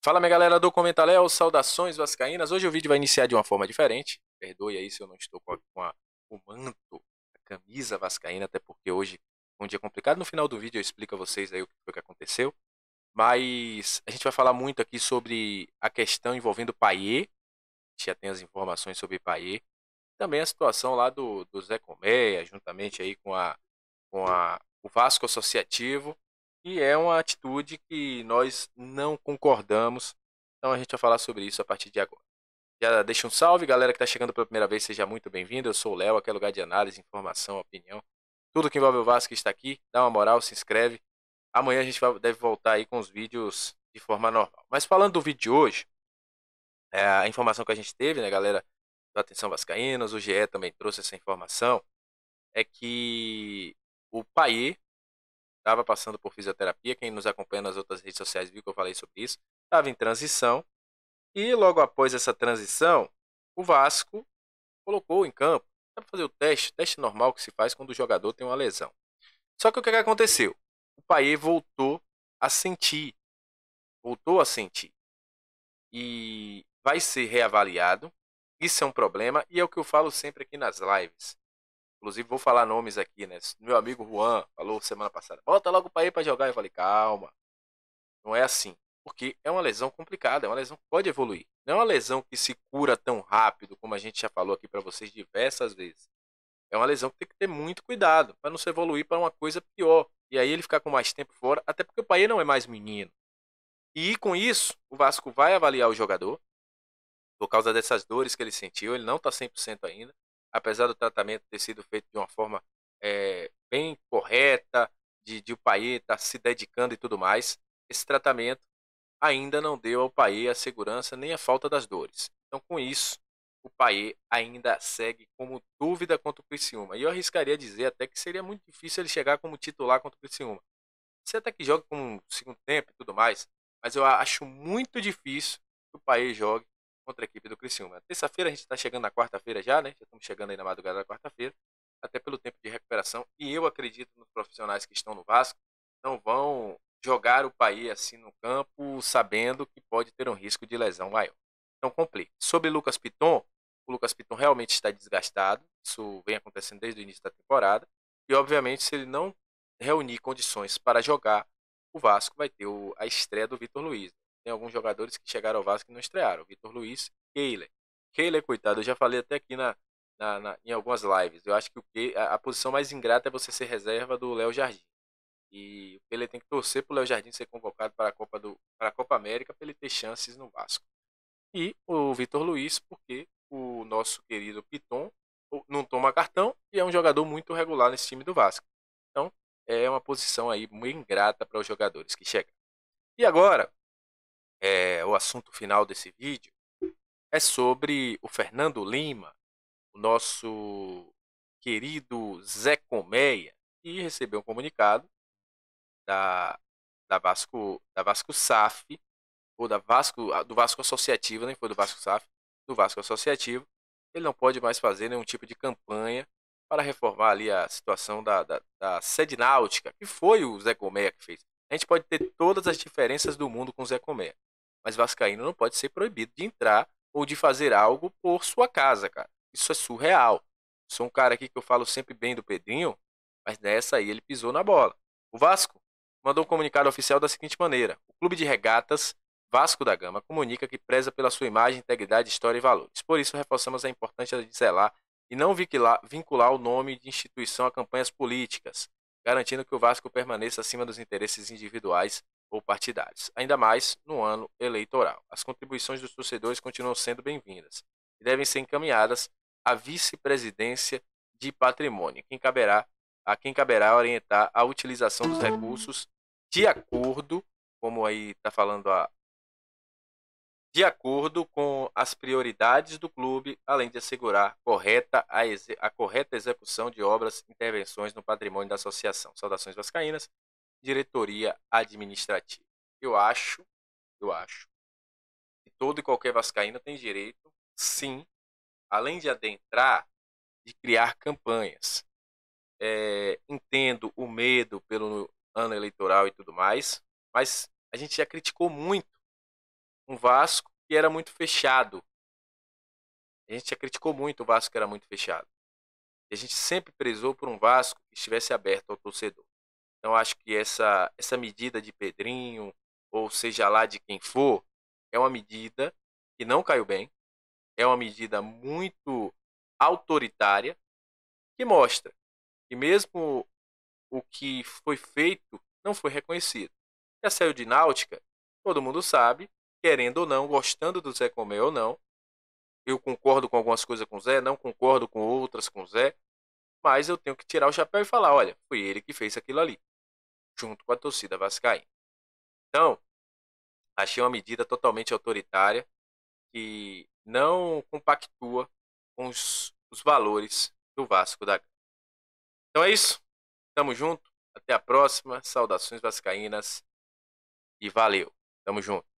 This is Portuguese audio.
Fala minha galera do Comentaléu, saudações vascaínas. Hoje o vídeo vai iniciar de uma forma diferente. Perdoe aí se eu não estou com, a, com a, o manto, a camisa vascaína, até porque hoje é um dia complicado. No final do vídeo eu explico a vocês aí o que foi que aconteceu. Mas a gente vai falar muito aqui sobre a questão envolvendo gente Já tem as informações sobre Paier. Também a situação lá do, do Zé Colmeia, juntamente aí com, a, com a, o Vasco Associativo que é uma atitude que nós não concordamos. Então a gente vai falar sobre isso a partir de agora. Já deixa um salve, galera que está chegando pela primeira vez, seja muito bem-vindo. Eu sou o Léo, aqui é lugar de análise, informação, opinião. Tudo que envolve o Vasco está aqui. Dá uma moral, se inscreve. Amanhã a gente vai, deve voltar aí com os vídeos de forma normal. Mas falando do vídeo de hoje, é a informação que a gente teve, né, galera, da Atenção Vascaínas, o GE também trouxe essa informação, é que o Paier estava passando por fisioterapia. Quem nos acompanha nas outras redes sociais viu que eu falei sobre isso. Estava em transição. E logo após essa transição, o Vasco colocou em campo para fazer o teste, teste normal que se faz quando o jogador tem uma lesão. Só que o que é aconteceu? O Paier voltou a sentir. Voltou a sentir. E vai ser reavaliado. Isso é um problema e é o que eu falo sempre aqui nas lives. Inclusive, vou falar nomes aqui, né? Meu amigo Juan falou semana passada: volta logo para aí para jogar. Eu falei: calma, não é assim. Porque é uma lesão complicada, é uma lesão que pode evoluir. Não é uma lesão que se cura tão rápido, como a gente já falou aqui para vocês diversas vezes. É uma lesão que tem que ter muito cuidado para não se evoluir para uma coisa pior. E aí ele ficar com mais tempo fora, até porque o Paê não é mais menino. E com isso, o Vasco vai avaliar o jogador por causa dessas dores que ele sentiu. Ele não está 100% ainda apesar do tratamento ter sido feito de uma forma é, bem correta, de, de o país estar tá se dedicando e tudo mais, esse tratamento ainda não deu ao país a segurança nem a falta das dores. Então, com isso, o país ainda segue como dúvida contra o Criciúma. E eu arriscaria dizer até que seria muito difícil ele chegar como titular contra o Criciúma. Você até que joga com segundo tempo e tudo mais, mas eu acho muito difícil que o país jogue contra a equipe do Criciúma. Terça-feira, a gente está chegando na quarta-feira já, né? Já estamos chegando aí na madrugada da quarta-feira, até pelo tempo de recuperação. E eu acredito nos profissionais que estão no Vasco, não vão jogar o país assim no campo, sabendo que pode ter um risco de lesão maior. Então complica. Sobre Lucas Piton, o Lucas Piton realmente está desgastado. Isso vem acontecendo desde o início da temporada. E obviamente, se ele não reunir condições para jogar, o Vasco vai ter o, a estreia do Vitor Luiz tem alguns jogadores que chegaram ao Vasco e não estrearam. Vitor Luiz, Keiler. Keiler, coitado, eu já falei até aqui na, na, na em algumas lives. Eu acho que o a, a, posição mais ingrata é você ser reserva do Léo Jardim. E o Keiler tem que torcer para o Léo Jardim ser convocado para a Copa, do, para a Copa América para ele ter chances no Vasco. E o Vitor Luiz, porque o nosso querido Piton não toma cartão e é um jogador muito regular nesse time do Vasco. Então, é uma posição aí muito ingrata para os jogadores que chegam. E agora, é, o assunto final desse vídeo, é sobre o Fernando Lima, o nosso querido Zé Colmeia, que recebeu um comunicado da, da, Vasco, da Vasco SAF, ou da Vasco, ah, do Vasco Associativo, nem foi do Vasco SAF, do Vasco Associativo, ele não pode mais fazer nenhum tipo de campanha para reformar ali a situação da, da, da sede náutica, que foi o Zé Colmeia que fez. A gente pode ter todas as diferenças do mundo com o Zé Colmeia. Mas Vascaíno não pode ser proibido de entrar ou de fazer algo por sua casa, cara. Isso é surreal. Sou um cara aqui que eu falo sempre bem do Pedrinho, mas nessa aí ele pisou na bola. O Vasco mandou um comunicado oficial da seguinte maneira: O Clube de Regatas Vasco da Gama comunica que preza pela sua imagem, integridade, história e valores. Por isso, reforçamos a importância de zelar e não vincular, vincular o nome de instituição a campanhas políticas, garantindo que o Vasco permaneça acima dos interesses individuais ou partidários, ainda mais no ano eleitoral. As contribuições dos torcedores continuam sendo bem-vindas e devem ser encaminhadas à vice-presidência de patrimônio, quem caberá, a quem caberá orientar a utilização dos recursos de acordo, como aí está falando a de acordo com as prioridades do clube, além de assegurar correta a, a correta execução de obras e intervenções no patrimônio da associação. Saudações vascaínas, diretoria administrativa. Eu acho, eu acho, que todo e qualquer vascaíno tem direito, sim, além de adentrar, de criar campanhas. É, entendo o medo pelo ano eleitoral e tudo mais, mas a gente já criticou muito um Vasco que era muito fechado. A gente já criticou muito o Vasco que era muito fechado. E a gente sempre prezou por um Vasco que estivesse aberto ao torcedor. Então acho que essa, essa medida de Pedrinho, ou seja lá de quem for, é uma medida que não caiu bem, é uma medida muito autoritária, que mostra que mesmo o que foi feito não foi reconhecido. Já saiu de Náutica, todo mundo sabe, querendo ou não, gostando do Zé Comé ou não. Eu concordo com algumas coisas com o Zé, não concordo com outras com o Zé, mas eu tenho que tirar o chapéu e falar, olha, foi ele que fez aquilo ali junto com a torcida vascaína. Então, achei uma medida totalmente autoritária que não compactua com os, os valores do Vasco da Gama. Então é isso. Tamo junto. Até a próxima. Saudações vascaínas e valeu. Tamo junto.